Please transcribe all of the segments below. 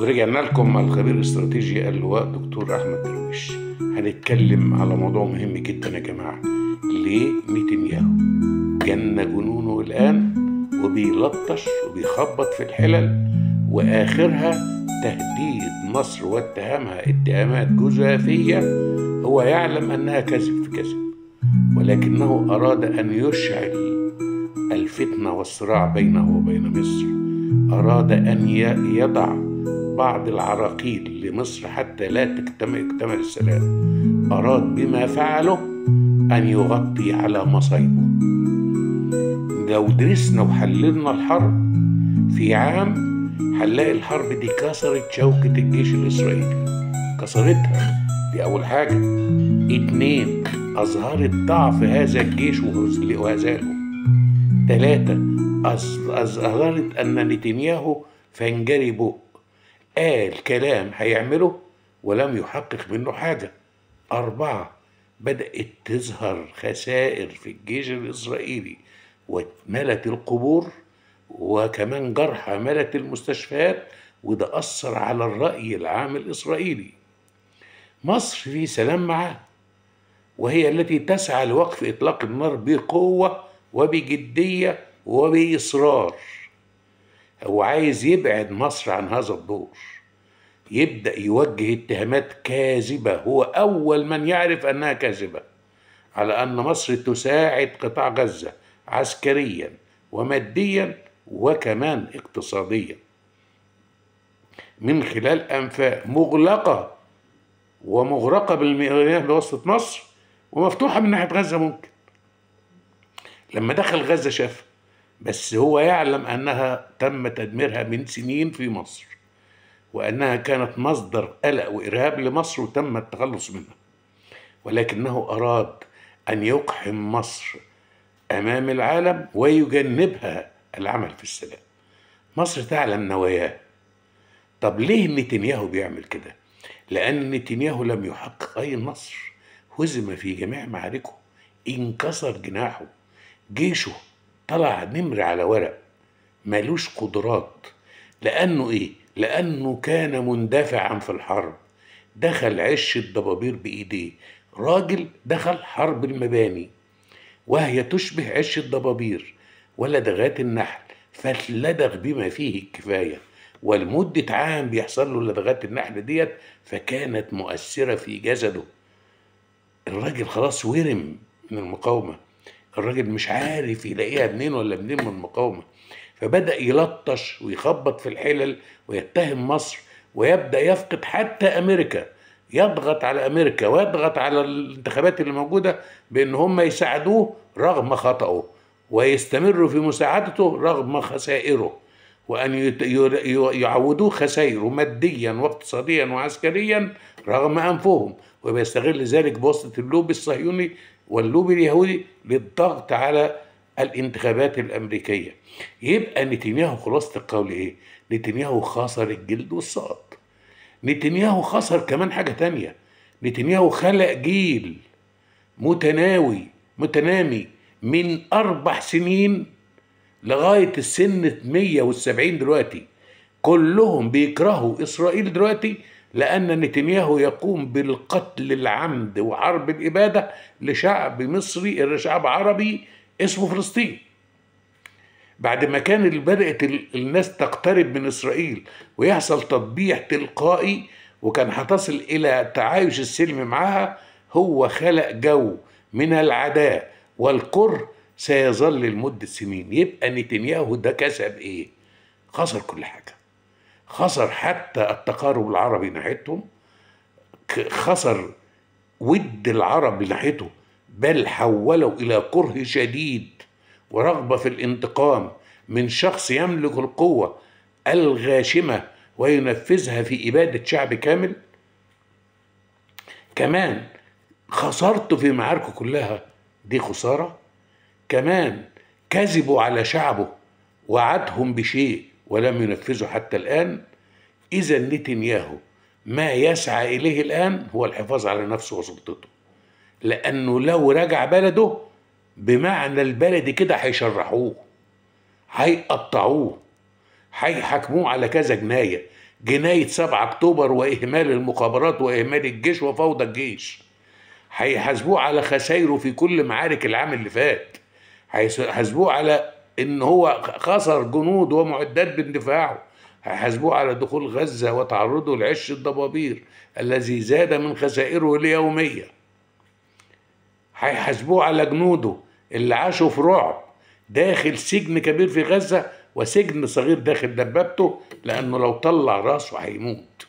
ورجعنا لكم مع الخبير الاستراتيجي اللواء دكتور احمد درويش هنتكلم على موضوع مهم جدا يا جماعه ليه نتنياهو جن جنونه الان وبيلطش وبيخبط في الحلل واخرها تهديد مصر واتهمها اتهامات جزافيه هو يعلم انها كذب في كذب ولكنه اراد ان يشعل الفتنه والصراع بينه وبين مصر اراد ان يضع بعض العراقيل لمصر حتى لا تكتمل اجتماع السلام أراد بما فعله أن يغطي على مصايبه لو درسنا وحللنا الحرب في عام هنلاقي الحرب دي كسرت شوكة الجيش الإسرائيلي كسرتها دي أول حاجة اتنين أظهرت ضعف هذا الجيش وهزاله تلاتة أظهرت أن نتنياهو فانجربوا قال كلام هيعمله ولم يحقق منه حاجة أربعة بدأت تظهر خسائر في الجيش الإسرائيلي وملت القبور وكمان جرحى ملت المستشفيات وده أثر على الرأي العام الإسرائيلي مصر في سلام معاه وهي التي تسعى لوقف إطلاق النار بقوة وبجدية وبإصرار هو عايز يبعد مصر عن هذا الدور يبدأ يوجه اتهامات كاذبة هو أول من يعرف أنها كاذبة على أن مصر تساعد قطاع غزة عسكريا وماديا وكمان اقتصاديا من خلال أنفاق مغلقة ومغرقة بالمياه بواسطه مصر ومفتوحة من ناحية غزة ممكن لما دخل غزة شافها بس هو يعلم أنها تم تدميرها من سنين في مصر وأنها كانت مصدر قلق وإرهاب لمصر وتم التخلص منها ولكنه أراد أن يقحم مصر أمام العالم ويجنبها العمل في السلام مصر تعلم نواياه طب ليه نتنياهو بيعمل كده لأن نتنياهو لم يحقق أي نصر هزم في جميع معاركه انكسر جناحه جيشه طلع نمر على ورق مالوش قدرات لأنه إيه؟ لأنه كان مندفعا في الحرب دخل عش الضبابير بإيديه راجل دخل حرب المباني وهي تشبه عش الدبابير ولدغات النحل فاتلدغ بما فيه الكفاية ولمدة عام بيحصل له لدغات النحل ديت فكانت مؤثرة في جسده الراجل خلاص ورم من المقاومة الراجل مش عارف يلاقيها منين ولا منين من المقاومه فبدا يلطش ويخبط في الحلل ويتهم مصر ويبدا يفقد حتى امريكا يضغط على امريكا ويضغط على الانتخابات اللي موجوده بان هم يساعدوه رغم خطاه ويستمروا في مساعدته رغم خسائره وان يعودوه خسائره ماديا واقتصاديا وعسكريا رغم انفهم وبيستغل ذلك بواسطه اللوبي الصهيوني واللوبي اليهودي للضغط على الانتخابات الامريكيه يبقى نتنياهو خلاصه القول ايه نتنياهو خسر الجلد والسقط نتنياهو خسر كمان حاجه تانية نتنياهو خلق جيل متناوي متنامي من اربع سنين لغايه السن 170 دلوقتي كلهم بيكرهوا اسرائيل دلوقتي لأن نتنياهو يقوم بالقتل العمد وحرب الإبادة لشعب مصري لشعب عربي اسمه فلسطين بعد ما كان بدأت الناس تقترب من إسرائيل ويحصل تطبيع تلقائي وكان هتصل إلى تعايش السلم معها هو خلق جو من العداء والقر سيظل لمدة سنين يبقى نتنياهو ده كسب إيه؟ خسر كل حاجة خسر حتى التقارب العربي ناحيتهم خسر ود العرب ناحيته بل حولوا إلى كره شديد ورغبة في الانتقام من شخص يملك القوة الغاشمة وينفذها في إبادة شعب كامل كمان خسرته في معاركه كلها دي خسارة كمان كذبوا على شعبه وعدهم بشيء ولم ينفذه حتى الآن إذا نتنياهو ما يسعى إليه الآن هو الحفاظ على نفسه وسلطته لأنه لو رجع بلده بمعنى البلد كده هيشرحوه هيقطعوه هيحاكموه على كذا جناية جناية 7 أكتوبر وإهمال المخابرات وإهمال الجيش وفوضى الجيش هيحاسبوه على خسائره في كل معارك العام اللي فات هيحاسبوه على ان هو خسر جنود ومعدات باندفاعه هيحاسبوه على دخول غزه وتعرضه لعش الضبابير الذي زاد من خسائره اليوميه هيحاسبوه على جنوده اللي عاشوا في رعب داخل سجن كبير في غزه وسجن صغير داخل دبابته لانه لو طلع راسه هيموت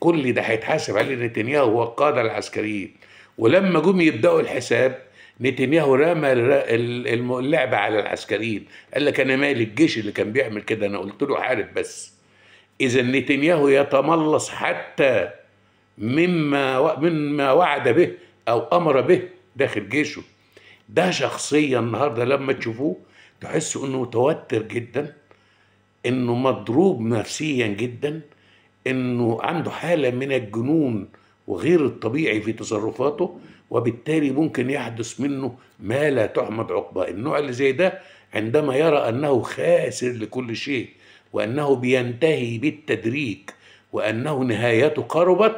كل ده هيتحاسب عليه نتنياهو والقاده العسكريين ولما جم يبداوا الحساب نتنياهو رمى اللعبة على العسكريين قال لك أنا مالي الجيش اللي كان بيعمل كده أنا قلت له حارب بس إذا نتنياهو يتملص حتى مما مما وعد به أو أمر به داخل جيشه ده شخصية النهاردة لما تشوفوه تحسوا إنه متوتر جدا إنه مضروب نفسيا جدا إنه عنده حالة من الجنون وغير الطبيعي في تصرفاته وبالتالي ممكن يحدث منه ما لا تحمد عقباه النوع اللي زي ده عندما يرى أنه خاسر لكل شيء وأنه بينتهي بالتدريج وأنه نهايته قربت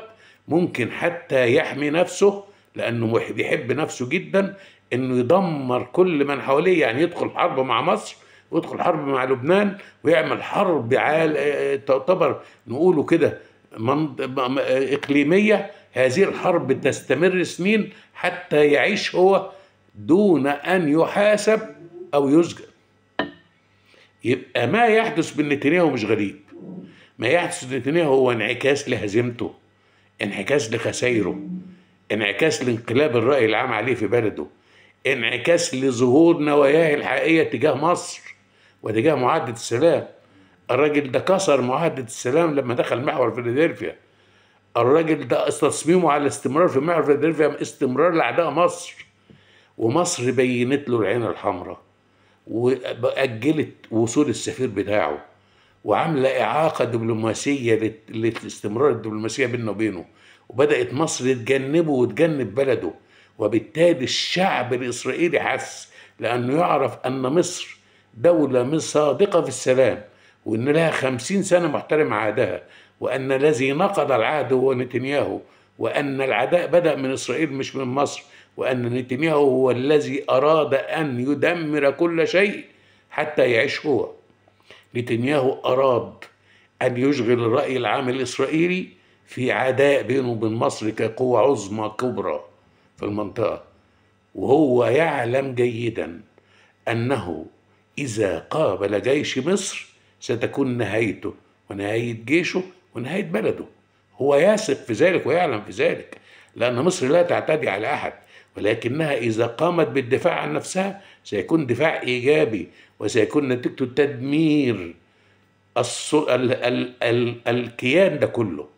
ممكن حتى يحمي نفسه لأنه بيحب نفسه جدا أنه يدمر كل من حواليه يعني يدخل حرب مع مصر ويدخل حرب مع لبنان ويعمل حرب آه، تعتبر نقوله كده إقليمية هذه الحرب تستمر سنين حتى يعيش هو دون أن يحاسب أو يسجن يبقى ما يحدث بالنتنياهو مش غريب ما يحدث بالنتنياهو هو انعكاس لهزيمته انعكاس لخسايره انعكاس لانقلاب الرأي العام عليه في بلده انعكاس لظهور نواياه الحقيقية تجاه مصر وتجاه معاهدة السلام الراجل ده كسر معاهدة السلام لما دخل محور فيلادلفيا الراجل ده تصميمه على الاستمرار في محور فيلادلفيا استمرار لأعداء مصر ومصر بينت له العين الحمراء وأجلت وصول السفير بتاعه وعاملة إعاقة دبلوماسية للاستمرار الدبلوماسية بينه وبينه وبدأت مصر تجنبه وتجنب بلده وبالتالي الشعب الإسرائيلي حس لأنه يعرف أن مصر دولة صادقة في السلام وان لها خمسين سنه محترم عهدها وان الذي نقض العهد هو نتنياهو وان العداء بدا من اسرائيل مش من مصر وان نتنياهو هو الذي اراد ان يدمر كل شيء حتى يعيش هو نتنياهو اراد ان يشغل الراي العام الاسرائيلي في عداء بينه وبين مصر كقوه عظمى كبرى في المنطقه وهو يعلم جيدا انه اذا قابل جيش مصر ستكون نهايته ونهاية جيشه ونهاية بلده هو يثق في ذلك ويعلم في ذلك لأن مصر لا تعتدي على أحد ولكنها إذا قامت بالدفاع عن نفسها سيكون دفاع إيجابي وسيكون نتيجته تدمير الصو... ال... ال... ال... الكيان ده كله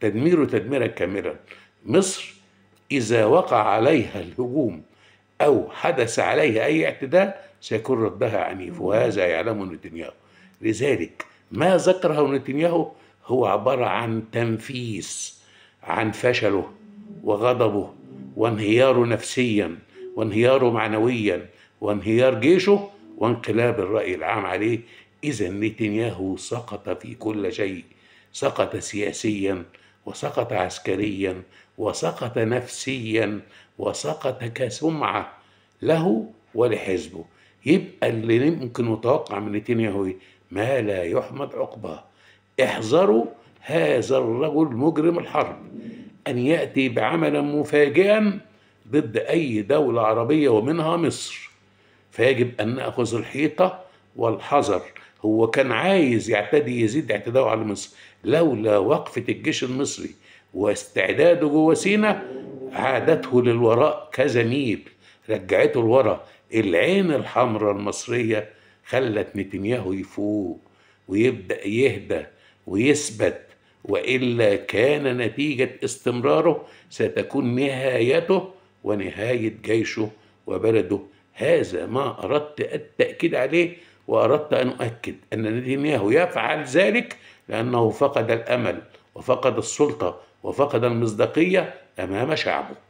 تدميره تدميرا كاملا مصر إذا وقع عليها الهجوم أو حدث عليها أي اعتداء سيكون ردها عنيف وهذا يعلمه نتنياهو لذلك ما ذكره نتنياهو هو عبارة عن تنفيس عن فشله وغضبه وانهياره نفسيا وانهياره معنويا وانهيار جيشه وانقلاب الرأي العام عليه إذا نتنياهو سقط في كل شيء سقط سياسيا وسقط عسكريا وسقط نفسيا وسقط كسمعة له ولحزبه يبقى اللي ممكن نتوقع من نتنياهو إيه؟ ما لا يحمد عقباه احذروا هذا الرجل مجرم الحرب أن يأتي بعملا مفاجئا ضد أي دولة عربية ومنها مصر فيجب أن نأخذ الحيطة والحذر هو كان عايز يعتدي يزيد اعتداءه على مصر لولا وقفة الجيش المصري واستعداده جوه سينا عادته للوراء كزميل رجعته لورا العين الحمراء المصرية خلت نتنياهو يفوق ويبدأ يهدى ويثبت وإلا كان نتيجة استمراره ستكون نهايته ونهاية جيشه وبلده هذا ما أردت التأكيد عليه وأردت أن أؤكد أن نتنياهو يفعل ذلك لأنه فقد الأمل وفقد السلطة وفقد المصداقية أمام شعبه